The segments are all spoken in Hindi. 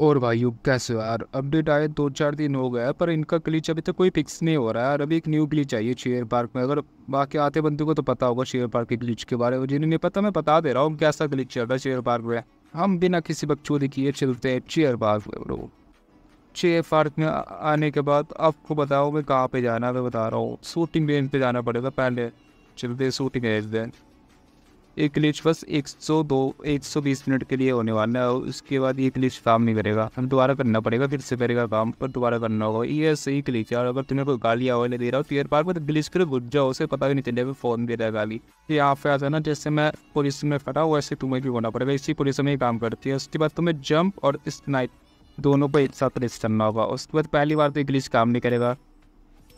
और भाई कैसे यार अपडेट आए दो चार दिन हो गया पर इनका क्लिच अभी तक तो कोई फिक्स नहीं हो रहा है और अभी एक न्यू क्लिच आई है शेयर पार्क में अगर बाकी आते बंदे को तो पता होगा शेयर पार्क के क्लिच के बारे में जिन्हें नहीं पता मैं बता दे रहा हूँ कैसा क्लिच चल रहा है शेयर पार्क में हम बिना किसी बकचोदी किए चलते हैं शेयर पार्क में लोग शेयर पार्क में आने के बाद आपको बताओ मैं कहाँ पर जाना है मैं बता रहा हूँ शूटिंग रेंज पर जाना पड़ेगा पहले चलते शूटिंग रेंज दें ये क्लिच बस 102 120 मिनट के लिए होने वाला है उसके बाद ये क्लिच काम नहीं करेगा हम दोबारा करना पड़ेगा फिर से करेगा काम पर दोबारा करना होगा ये सही क्लिच है और अगर तुम्हें कोई गाली आवाज दे रहा हो तो यार बार बार ग्लिच फिर घुट जाओ उसे पता भी नहीं चलेगा फ़ोन दे रहा है गाली ये तो यहाँ पे आता है ना जैसे मैं पुलिस में फटा वैसे तुम्हें भी होना पड़ेगा इसी पुलिस में ही काम करती है उसके बाद तुम्हें जंप और स्नाइप दोनों पर एक साथ रेस करना होगा उसके बाद पहली बार तो ग्लिच काम नहीं करेगा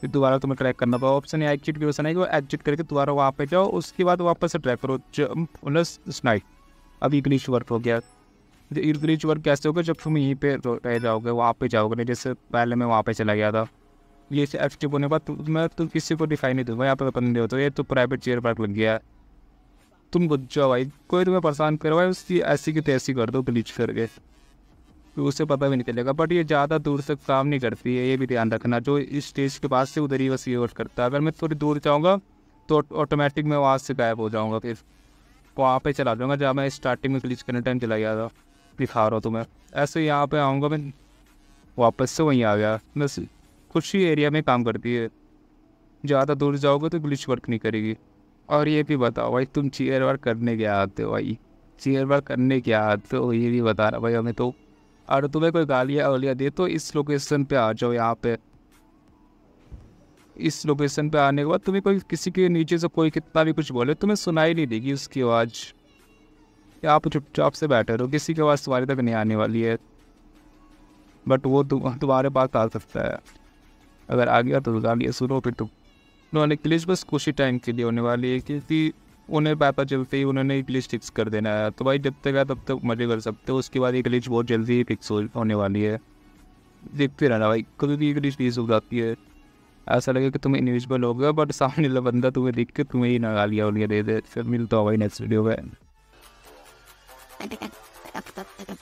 फिर दोबारा तुम्हें ट्रैक करना पाओ ऑप्शन है एक्जिट की ऑप्शन है कि एग्जिट करके दोबारा वहाँ पे जाओ उसके बाद वापस से ट्रैक करो प्लस स्नाइप अब इग्निश वर्क हो गया इग्निश वर्क कैसे होगा जब तुम यहीं पर रह जाओगे वहाँ पे जाओगे नहीं जैसे पहले मैं वहाँ पे चला गया था ये एफ टिप होने के बाद मैं तुम तो किसी को डिफाइन नहीं दूंगा यहाँ पे बंदे नहीं होता ये तो प्राइवेट चेयर पार्क लग गया है तुम गुज जाओ भाई कोई तुम्हें परेशान भाई उसकी ऐसी की तैसी कर दो ग्लीच करके उससे पता भी नहीं चलेगा बट ये ज़्यादा दूर से काम नहीं करती है ये भी ध्यान रखना जो इस स्टेज के पास से उधर ही बस ये वर्क करता है अगर मैं थोड़ी दूर जाऊँगा तो ऑटोमेटिक मैं वहाँ से गायब हो जाऊँगा फिर वहाँ पर चला जाऊँगा जहाँ मैं स्टार्टिंग में क्लिच करने टाइम चला गया था दिखा रहा हूँ तुम्हें ऐसे यहाँ पर आऊँगा मैं वापस से वहीं आ गया बस कुछ ही एरिया में काम करती है ज़्यादा दूर जाओगे तो ग्लिच वर्क नहीं करेगी और ये भी बताओ भाई तुम चेयर वर्क करने क्या आते हो भाई चेयर वर्क करने क्या आते हो ये भी बता रहा भाई हमें तो और तुम्हें कोई गालियाँ वालियाँ दे तो इस लोकेशन पे आ जाओ यहाँ पे इस लोकेशन पे आने के बाद तुम्हें कोई किसी के नीचे से कोई कितना भी कुछ बोले तुम्हें सुनाई नहीं देगी उसकी आवाज़ या आप चुपचाप से बैठे रहो किसी की आवाज़ तुम्हारी तक नहीं आने वाली है बट वो तुम्हारे पास आ सकता है अगर आ गया तो गालियाँ सुनो फिर तुम उन्होंने के बस कुछ ही टाइम के लिए होने वाली है क्योंकि उन्हें पता तो चलते ही उन्होंने लिस्ट फिक्स कर देना है तो भाई जब तक है तब तक मजे कर सकते हो उसके बाद एक ग्लिच बहुत जल्दी फिक्स होने वाली है देखते रहना भाई कभी भी एक ग्लिच रिलीज हो जाती है ऐसा लगे कि तुम इनविजिबल हो गए बट सामने वाला बंदा तुम्हें देख के तुम्हें ही नगा लिया दे दे फिर मिलता हो भाई नेक्स्ट वीडियो में